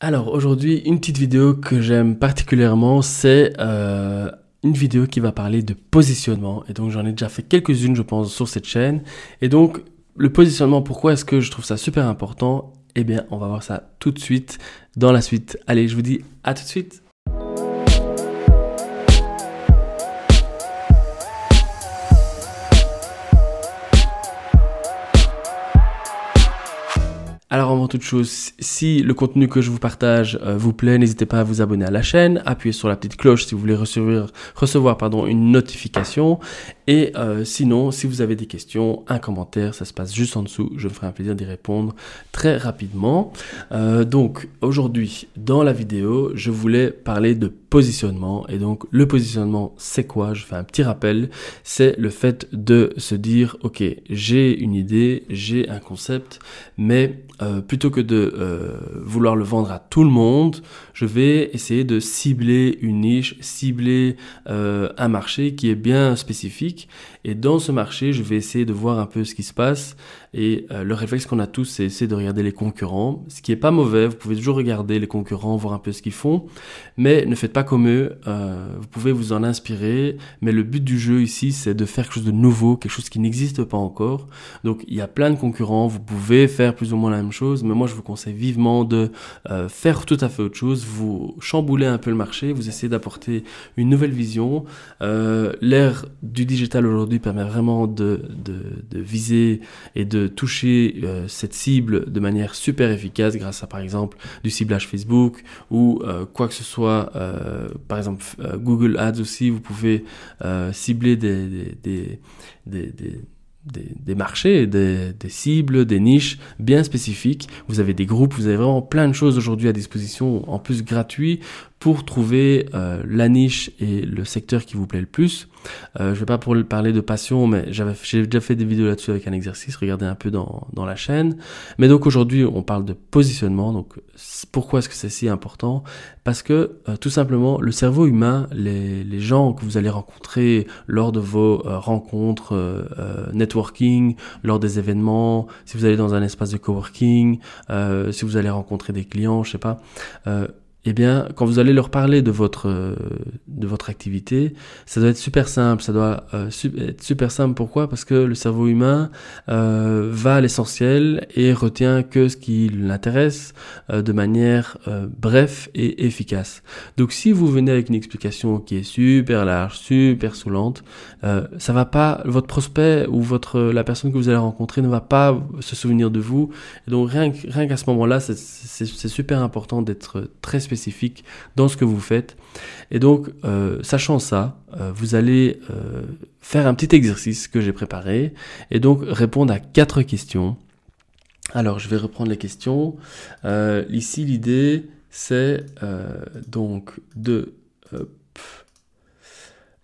Alors aujourd'hui, une petite vidéo que j'aime particulièrement, c'est euh, une vidéo qui va parler de positionnement. Et donc j'en ai déjà fait quelques-unes, je pense, sur cette chaîne. Et donc le positionnement, pourquoi est-ce que je trouve ça super important Eh bien, on va voir ça tout de suite dans la suite. Allez, je vous dis à tout de suite. toute chose, si le contenu que je vous partage euh, vous plaît, n'hésitez pas à vous abonner à la chaîne, appuyez sur la petite cloche si vous voulez recevoir, recevoir pardon, une notification. Et euh, sinon, si vous avez des questions, un commentaire, ça se passe juste en dessous. Je me ferai un plaisir d'y répondre très rapidement. Euh, donc aujourd'hui, dans la vidéo, je voulais parler de positionnement. Et donc le positionnement, c'est quoi Je fais un petit rappel. C'est le fait de se dire, ok, j'ai une idée, j'ai un concept, mais euh, plutôt que de euh, vouloir le vendre à tout le monde, je vais essayer de cibler une niche, cibler euh, un marché qui est bien spécifique. Et dans ce marché, je vais essayer de voir un peu ce qui se passe, et euh, le réflexe qu'on a tous, c'est essayer de regarder les concurrents, ce qui est pas mauvais. Vous pouvez toujours regarder les concurrents, voir un peu ce qu'ils font, mais ne faites pas comme eux. Euh, vous pouvez vous en inspirer, mais le but du jeu ici, c'est de faire quelque chose de nouveau, quelque chose qui n'existe pas encore. Donc il y a plein de concurrents. Vous pouvez faire plus ou moins la même chose, mais moi je vous conseille vivement de euh, faire tout à fait autre chose. Vous chambouler un peu le marché, vous essayez d'apporter une nouvelle vision. L'ère du digital aujourd'hui permet vraiment de viser et de toucher euh, cette cible de manière super efficace grâce à par exemple du ciblage Facebook ou euh, quoi que ce soit, euh, par exemple Google Ads aussi, vous pouvez cibler des, des, des, des des, marchés, des, des, cibles, des niches bien spécifiques. Vous avez des groupes, vous avez vraiment plein de choses aujourd'hui à disposition, en plus gratuit, pour trouver euh, la niche et le secteur qui vous plaît le plus. Euh, je vais pas pour parler de passion, mais j'ai déjà fait des vidéos là-dessus avec un exercice, regardez un peu dans, dans la chaîne. Mais donc aujourd'hui, on parle de positionnement. Donc pourquoi est-ce que c'est si important Parce que euh, tout simplement, le cerveau humain, les, les, gens que vous allez rencontrer lors de vos rencontres, networking, lors des événements, si vous allez dans un espace de coworking, si vous allez rencontrer des clients, je sais pas eh bien, quand vous allez leur parler de votre, euh, de votre activité, ça doit être super simple. Ça doit euh, être super simple. Pourquoi Parce que le cerveau humain euh, va à l'essentiel et retient que ce qui l'intéresse de manière bref et efficace. Donc, si vous venez avec une explication qui est super large, super saoulante, ça va pas. Votre prospect ou votre la personne que vous allez rencontrer ne va pas se souvenir de vous. donc, rien, rien qu'à ce moment-là, c'est super important d'être très spécifique dans ce que vous faites. Et donc, euh, sachant ça, euh, vous allez euh, faire un petit exercice que j'ai préparé et donc répondre à quatre questions. Alors, je vais reprendre les questions. ici, l'idée, c'est donc de...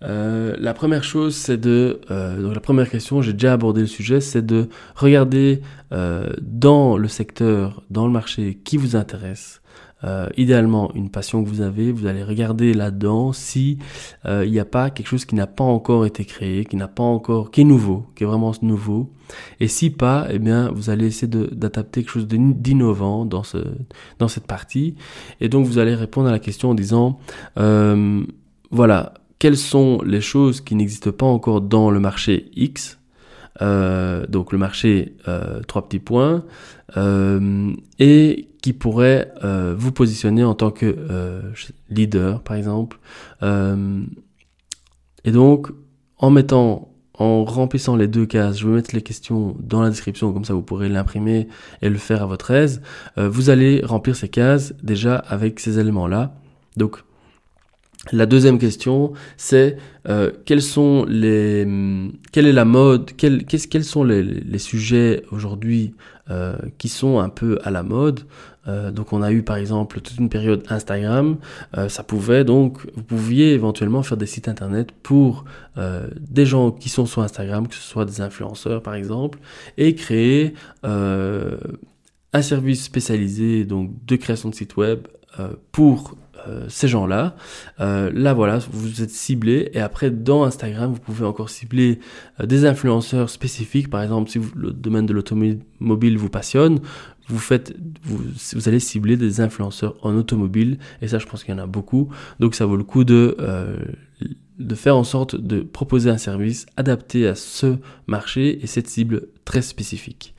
la première chose, c'est de. donc la première question, j'ai déjà abordé le sujet, c'est de regarder dans le secteur, dans le marché qui vous intéresse, euh, idéalement une passion que vous avez, vous allez regarder là-dedans si euh, il n'y a pas quelque chose qui n'a pas encore été créé, qui n'a pas encore, qui est nouveau, qui est vraiment nouveau. Et si pas, eh bien, vous allez essayer d'adapter quelque chose d'innovant dans ce dans cette partie. Et donc vous allez répondre à la question en disant, euh, voilà, quelles sont les choses qui n'existent pas encore dans le marché X. donc le marché trois petits points et qui pourrait euh, vous positionner en tant que euh, leader, par exemple. Euh, et donc, en mettant, en remplissant les deux cases, je vais mettre les questions dans la description, comme ça vous pourrez l'imprimer et le faire à votre aise. vous allez remplir ces cases déjà avec ces éléments-là. Donc, la deuxième question, c'est euh, quels sont les, quelle est la mode, quel, ce quels sont les, sujets aujourd'hui qui sont un peu à la mode euh, donc on a eu par exemple toute une période Instagram, euh, ça pouvait donc vous pouviez éventuellement faire des sites internet pour euh, des gens qui sont sur Instagram, que ce soit des influenceurs par exemple, et créer un service spécialisé donc de création de sites web pour ces gens-là. là, voilà, vous êtes ciblé. Et après, dans Instagram, vous pouvez encore cibler des influenceurs spécifiques. Par exemple, si le domaine de l'automobile vous passionne, vous faites, vous, vous, allez cibler des influenceurs en automobile, et ça je pense qu'il y en a beaucoup, donc ça vaut le coup de, euh, de faire en sorte de proposer un service adapté à ce marché et cette cible très spécifique.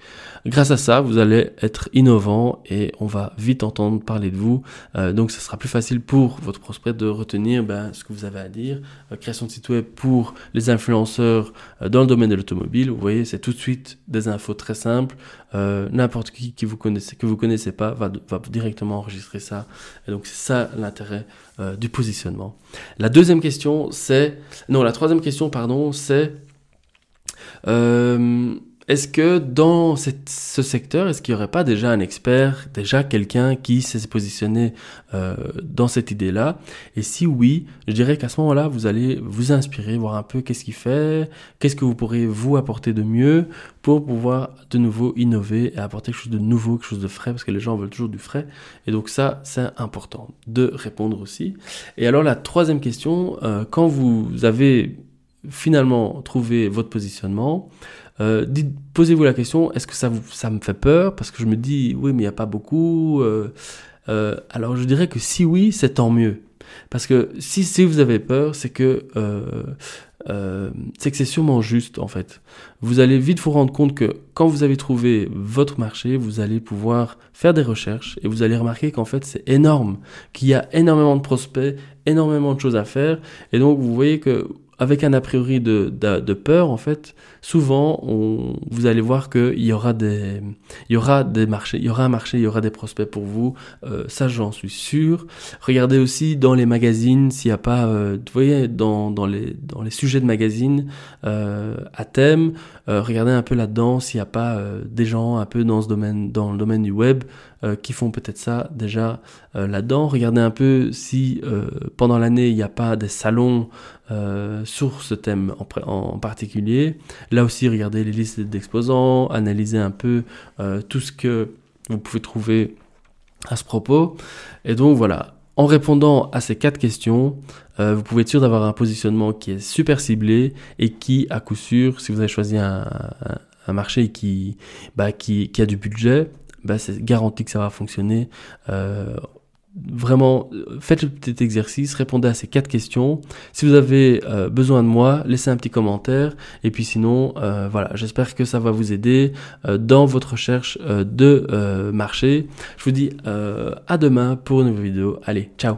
Grâce à ça, vous allez être innovant et on va vite entendre parler de vous. Euh, donc, ce sera plus facile pour votre prospect de retenir ben, ce que vous avez à dire. Euh, création de site web pour les influenceurs euh, dans le domaine de l'automobile. Vous voyez, c'est tout de suite des infos très simples. N'importe qui, qui vous connaissez, que vous connaissez pas va, directement enregistrer ça. Et donc, c'est ça l'intérêt du positionnement. La deuxième question, c'est... Non, la troisième question, pardon, c'est... Euh, est-ce que dans ce secteur, est-ce qu'il n'y aurait pas déjà un expert, déjà quelqu'un qui s'est positionné euh, dans cette idée-là Et si oui, je dirais qu'à ce moment-là, vous allez vous inspirer, voir un peu qu'est-ce qu'il fait, qu'est-ce que vous pourrez vous apporter de mieux pour pouvoir de nouveau innover et apporter quelque chose de nouveau, quelque chose de frais, parce que les gens veulent toujours du frais. Et donc ça, c'est important de répondre aussi. Et alors la troisième question, euh, quand vous avez finalement trouvé votre positionnement, euh, posez-vous la question, est-ce que ça, vous, ça me fait peur Parce que je me dis, oui, mais il n'y a pas beaucoup. Euh, euh, alors je dirais que si oui, c'est tant mieux. Parce que si, si vous avez peur, c'est que euh, euh, c'est que c'est sûrement juste en fait. Vous allez vite vous rendre compte que quand vous avez trouvé votre marché, vous allez pouvoir faire des recherches et vous allez remarquer qu'en fait c'est énorme, qu'il y a énormément de prospects, énormément de choses à faire et donc vous voyez que avec un a priori de, de, peur, en fait, souvent, on, vous allez voir qu'il y aura des, y aura des marchés, il y aura un marché, il y aura des prospects pour vous. Euh, ça, j'en suis sûr. Regardez aussi dans les magazines s'il n'y a pas, euh, vous voyez, dans, dans, les, dans les sujets de magazines euh, à thème, regardez un peu là-dedans s'il n'y a pas des gens un peu dans ce domaine, dans le domaine du web, euh, qui font peut-être ça déjà euh, là-dedans. Regardez un peu si euh, pendant l'année il n'y a pas des salons sur ce thème en, particulier. Là aussi, regardez les listes d'exposants, analysez un peu tout ce que vous pouvez trouver à ce propos. Et donc voilà, en répondant à ces quatre questions, vous pouvez être sûr d'avoir un positionnement qui est super ciblé et qui, à coup sûr, si vous avez choisi un, marché bah, qui, a du budget, bah, c'est garanti que ça va fonctionner. Euh, vraiment, faites le petit exercice, répondez à ces quatre questions. Si vous avez euh, besoin de moi, laissez un petit commentaire. Et puis sinon, euh, voilà, j'espère que ça va vous aider dans votre recherche de marché. Je vous dis à demain pour une nouvelle vidéo. Allez, ciao